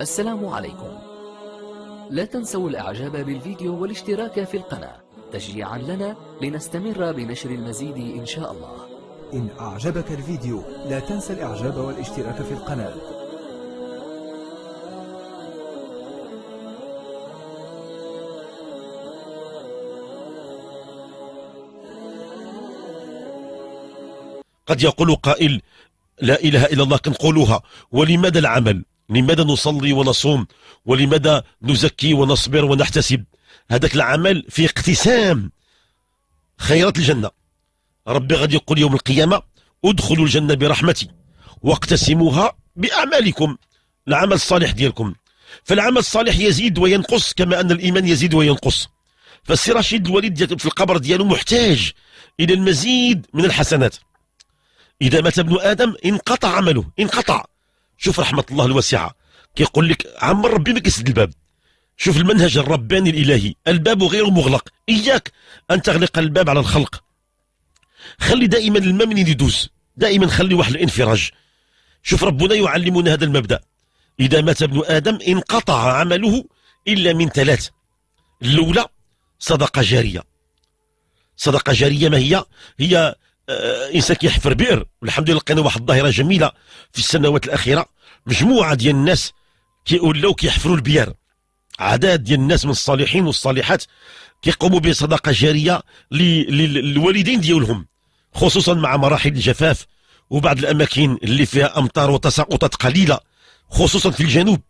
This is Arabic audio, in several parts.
السلام عليكم لا تنسوا الاعجاب بالفيديو والاشتراك في القناة تشجيعا لنا لنستمر بنشر المزيد ان شاء الله إن أعجبك الفيديو لا تنسى الإعجاب والاشتراك في القناة قد يقول قائل لا إله إلا الله كنقولوها ولماذا العمل لماذا نصلي ونصوم ولماذا نزكي ونصبر ونحتسب هذاك العمل في اقتسام خيرات الجنة ربي غادي يقول يوم القيامة ادخلوا الجنة برحمتي واقتسموها بأعمالكم العمل الصالح ديالكم فالعمل الصالح يزيد وينقص كما أن الإيمان يزيد وينقص فالسي رشيد الوليد في القبر ديالو محتاج إلى المزيد من الحسنات إذا مات ابن آدم انقطع عمله انقطع شوف رحمة الله الواسعة كيقول لك عمر ربي ما كيسد الباب شوف المنهج الرباني الإلهي الباب غير مغلق إياك أن تغلق الباب على الخلق خلي دائما الممن يدوز دائما خلي واحد الانفراج شوف ربنا يعلمنا هذا المبدأ إذا مات ابن آدم انقطع عمله إلا من ثلاث الأولى صدقة جارية صدقة جارية ما هي هي آه، إنسان كيحفر بئر والحمد لله لقينا واحد الظاهرة جميلة في السنوات الأخيرة مجموعه ديال الناس كيولاو كيحفروا البيار عدد ديال الناس من الصالحين والصالحات كيقوموا بصدقه جاريه للوالدين ديالهم خصوصا مع مراحل الجفاف وبعض الاماكن اللي فيها امطار وتساقطات قليله خصوصا في الجنوب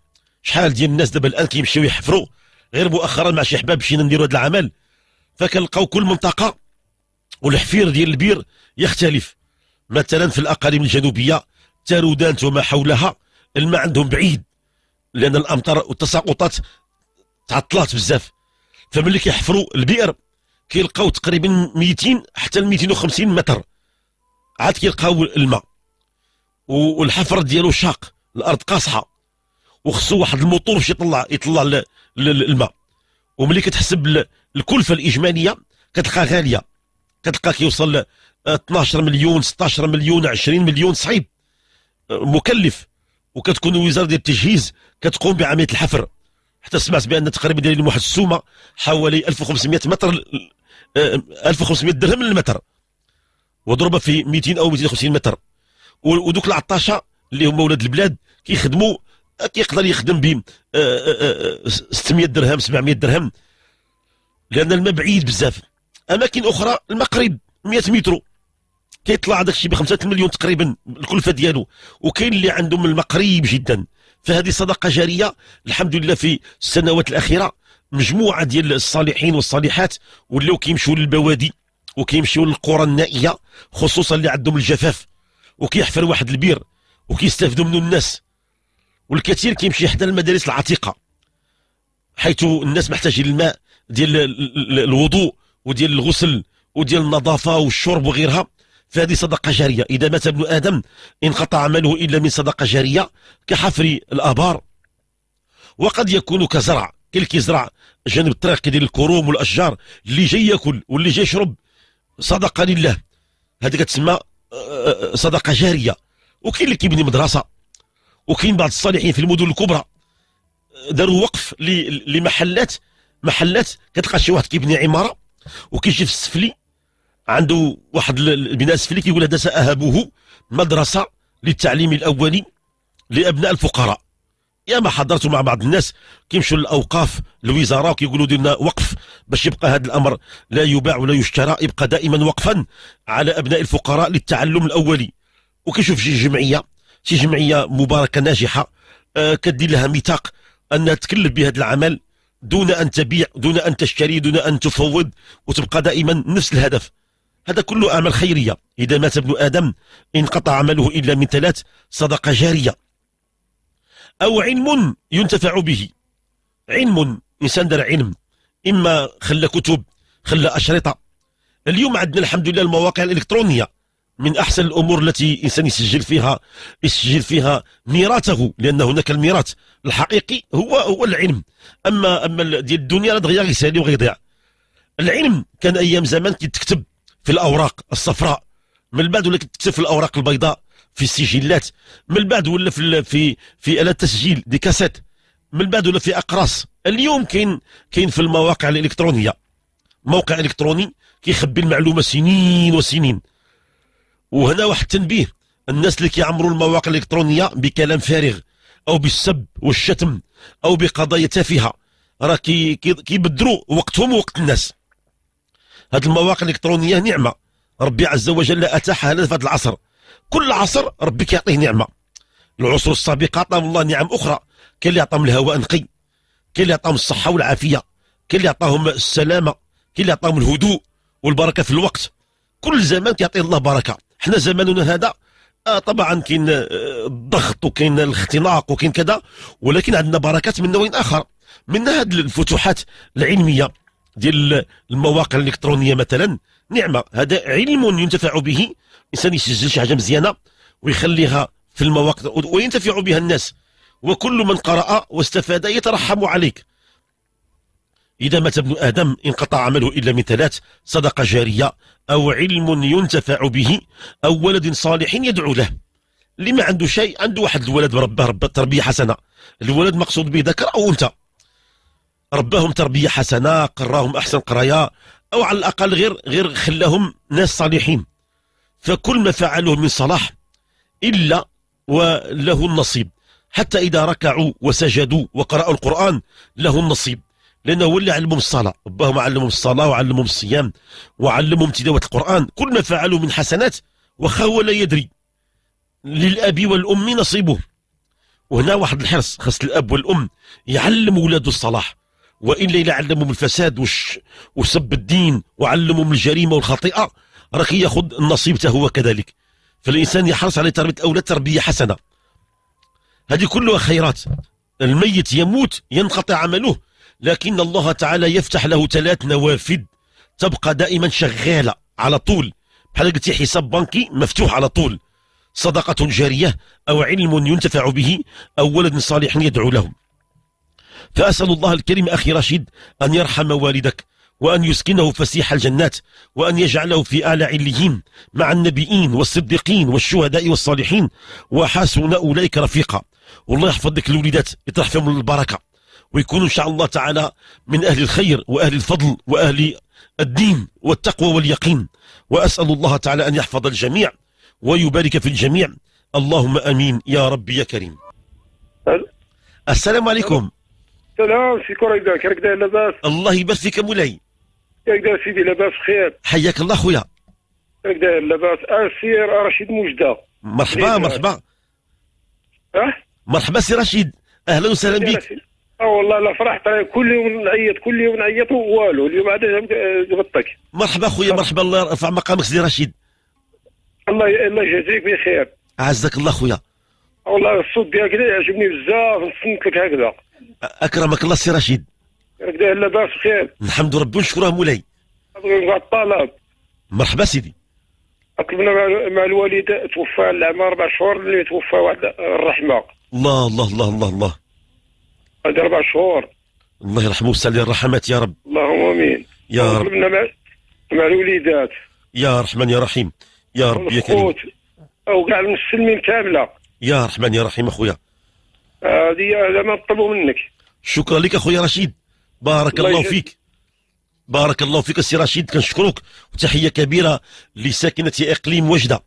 شحال ديال الناس دابا الان كيمشيو يحفروا غير مؤخرا مع شي حباب مشينا نديروا هذا العمل فكنلقاو كل منطقه والحفير ديال البير يختلف مثلا في الاقاليم الجنوبيه تارودانت وما حولها الماء عندهم بعيد لان الامطار والتساقطات تعطلات بزاف فملي كيحفروا البئر كيلقاو تقريبا 200 حتى ل 250 متر عاد كيلقاو الماء والحفر ديالو شاق الارض قاصحه وخصو واحد الموتور باش يطلع يطلع الماء وملي كتحسب الكلفه الاجماليه كتلقى غاليه كتلقى كيوصل 12 مليون 16 مليون 20 مليون صعيب مكلف وكتكون وزاره ديال التجهيز كتقوم بعمليه الحفر حتى سمعت بان تقريبا دايرين واحد السومه حوالي 1500 متر 1500 آه، درهم للمتر وضربه في 200 او 250 متر ودوك العطاشه اللي هما ولاد البلاد كيخدموا كيقدر يخدم ب 600 آه، آه، درهم 700 درهم لان الماء بعيد بزاف اماكن اخرى المقرب 100 متر كيطلع هذاك ب 5 المليون تقريبا الكلفه ديالو وكاين اللي عندهم الماء قريب جدا فهذه صدقه جاريه الحمد لله في السنوات الاخيره مجموعه ديال الصالحين والصالحات ولاو كيمشيو للبوادي وكيمشيو للقرى النائيه خصوصا اللي عندهم الجفاف وكيحفر واحد البير وكيستافدوا منه الناس والكثير كيمشي حتى للمدارس العتيقه حيث الناس محتاجين الماء ديال الوضوء وديال الغسل وديال النظافه والشرب وغيرها فهذه صدقة جارية إذا مات ابن آدم انقطع عمله إلا من صدقة جارية كحفر الآبار وقد يكون كزرع كل كيزرع جنب الطريق كيدير الكروم والأشجار اللي جاي ياكل واللي جاي يشرب صدقة لله هذه كتسمى آه، آه، صدقة جارية وكاين اللي كيبني مدرسة وكاين بعض الصالحين في المدن الكبرى داروا وقف لمحلات محلات كتلقى شي واحد كيبني عمارة وكيجي في السفلي عنده واحد البناء السفلي كيقول هذا سأهبه مدرسة للتعليم الأولي لأبناء الفقراء يا ما حضرت مع بعض الناس كيمشوا للاوقاف الوزاره وكيقولوا لنا وقف باش يبقى هذا الامر لا يباع ولا يشترى يبقى دائما وقفا على ابناء الفقراء للتعلم الاولي وكيشوف شي جمعيه شي جمعيه مباركه ناجحه آه كدير لها ميثاق انها تكلف بهذا العمل دون ان تبيع دون ان تشتري دون ان تفوض وتبقى دائما نفس الهدف هذا كله أعمال خيرية إذا مات ابن آدم انقطع عمله إلا من ثلاث صدقة جارية أو علم ينتفع به علم إنسان دار علم إما خلى كتب خلى أشرطة اليوم عندنا الحمد لله المواقع الإلكترونية من أحسن الأمور التي الإنسان يسجل فيها يسجل فيها ميراثه لأن هناك الميراث الحقيقي هو هو العلم أما أما ديال الدنيا راه دغيا غيسالي وغيضيع العلم كان أيام زمان كيتكتب في الاوراق الصفراء من بعد ولا كتكتب في الاوراق البيضاء في السجلات من بعد ولا في في في الات تسجيل دي كاسيت من بعد ولا في اقراص اليوم كاين كاين في المواقع الالكترونيه موقع الكتروني كيخبي المعلومه سنين وسنين وهنا واحد التنبيه الناس اللي كيعمروا المواقع الالكترونيه بكلام فارغ او بالسب والشتم او بقضايا تافهه راه كيبدروا كي وقتهم ووقت الناس هذه المواقع الالكترونيه نعمه ربي عز وجل اتاحها لنا في هذا العصر كل عصر ربي كيعطيه نعمه العصور السابقه عطاهم الله نعم اخرى كاين اللي عطاهم الهواء نقي كاين اللي عطاهم الصحه والعافيه كاين اللي عطاهم السلامه كاين اللي عطاهم الهدوء والبركه في الوقت كل زمان كيعطي الله بركه حنا زماننا هذا آه طبعا كاين آه، الضغط وكاين الاختناق وكاين كذا ولكن عندنا بركات من نوع اخر منها هذه الفتوحات العلميه ديال المواقع الالكترونيه مثلا نعمه هذا علم ينتفع به الانسان يسجل شي حاجه مزيانه ويخليها في المواقع وينتفع بها الناس وكل من قرأ واستفاد يترحم عليك إذا مات ابن آدم انقطع عمله إلا من ثلاث صدقة جارية أو علم ينتفع به أو ولد صالح يدعو له اللي ما عنده شيء عنده واحد الولد ربه ربه تربية حسنة الولد مقصود به ذكر أو أنثى رباهم تربيه حسنه قراهم احسن قرايه او على الاقل غير غير خلاهم ناس صالحين فكل ما فعلوه من صلاح الا وله النصيب حتى اذا ركعوا وسجدوا وقرأوا القران له النصيب لانه هو اللي علمهم الصلاه رباهم علمهم الصلاه وعلمهم الصيام وعلمهم تلاوه القران كل ما فعلوا من حسنات واخا هو لا يدري للاب والام نصيبه وهنا واحد الحرص خاص الاب والام يعلم ولاده الصلاح والا الى علمهم الفساد وش وسب الدين وعلمهم الجريمه والخطيئه راك ياخذ نصيبته هو كذلك فالانسان يحرص على تربيه الاولاد تربيه حسنه هذه كلها خيرات الميت يموت ينقطع عمله لكن الله تعالى يفتح له ثلاث نوافذ تبقى دائما شغاله على طول بحال قلتي حساب بنكي مفتوح على طول صدقه جاريه او علم ينتفع به او ولد صالح يدعو لهم فأسأل الله الكريم أخي رشيد أن يرحم والدك وأن يسكنه فسيح الجنات وأن يجعله في آل عليين مع النبيين والصديقين والشهداء والصالحين وحسن أولئك رفيقا والله يحفظ لك الوليدات يطرح فيهم البركة ويكونوا إن شاء الله تعالى من أهل الخير وأهل الفضل وأهل الدين والتقوى واليقين وأسأل الله تعالى أن يحفظ الجميع ويبارك في الجميع اللهم أمين يا ربي يا كريم السلام عليكم سلام سي راك داك راك داير لاباس الله يبارك فيك مولاي ياك داير سيدي لاباس خير حياك الله خويا ياك داير لاباس اسير أه، رشيد موجده مرحبا مرحبا اه مرحبا سي رشيد اهلا وسهلا بك اه والله لا فرحت كل يوم نعيط كل يوم نعيط والو اليوم عاد جبطك مرحبا خويا مرحبا الله يرفع مقامك سي رشيد الله الله يجازيك بخير عزك الله خويا والله الصوت ديالك عجبني بزاف نصنت لك هكذا اكرمك الله سي رشيد هكذا لاباس بخير لله ربي ونشكره مولاي الطلب مرحبا سيدي قبلنا مع الوالد توفى العام اربع شهور اللي توفى واحد الرحمه الله الله الله الله الله هذا اربع شهور الله يرحمه ويسع الرحمات يا رب اللهم امين يا رب مع, مع الوليدات يا رحمن يا رحيم يا رب يا كريم او كاع المسلمين كامله يا رحمن يا رحيم اخويا هذه هذا ما نطلبوا منك شكرا لك اخويا رشيد بارك الله, الله فيك بارك الله فيك السي رشيد كنشكرك وتحيه كبيره لساكنه اقليم وجده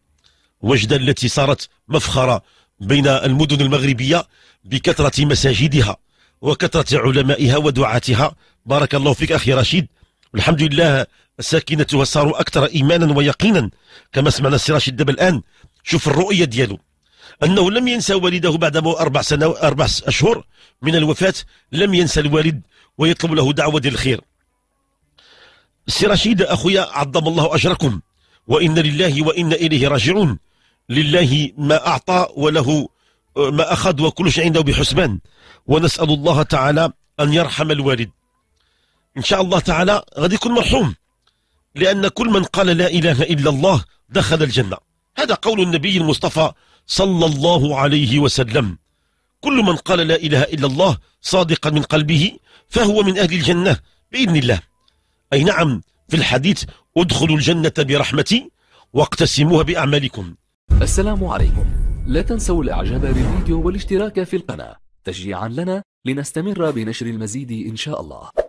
وجده التي صارت مفخره بين المدن المغربيه بكثره مساجدها وكثره علمائها ودعاتها بارك الله فيك اخي رشيد والحمد لله ساكنتها صاروا اكثر ايمانا ويقينا كما سمعنا السي رشيد دابا الان شوف الرؤيه ديالو أنه لم ينسى والده بعد أربع, سنوات أربع أشهر من الوفاة لم ينسى الوالد ويطلب له دعوة الخير سي رشيد أخويا عظم الله أجركم وإن لله وإن إليه راجعون لله ما أعطى وله ما أخذ وكل شيء عنده بحسبان ونسأل الله تعالى أن يرحم الوالد إن شاء الله تعالى غادي يكون مرحوم لأن كل من قال لا إله إلا الله دخل الجنة هذا قول النبي المصطفى صلى الله عليه وسلم كل من قال لا إله إلا الله صادقا من قلبه فهو من أهل الجنة بإذن الله أي نعم في الحديث ادخلوا الجنة برحمتي واقتسموها بأعمالكم السلام عليكم لا تنسوا الإعجاب بالفيديو والاشتراك في القناة تشجيعا لنا لنستمر بنشر المزيد إن شاء الله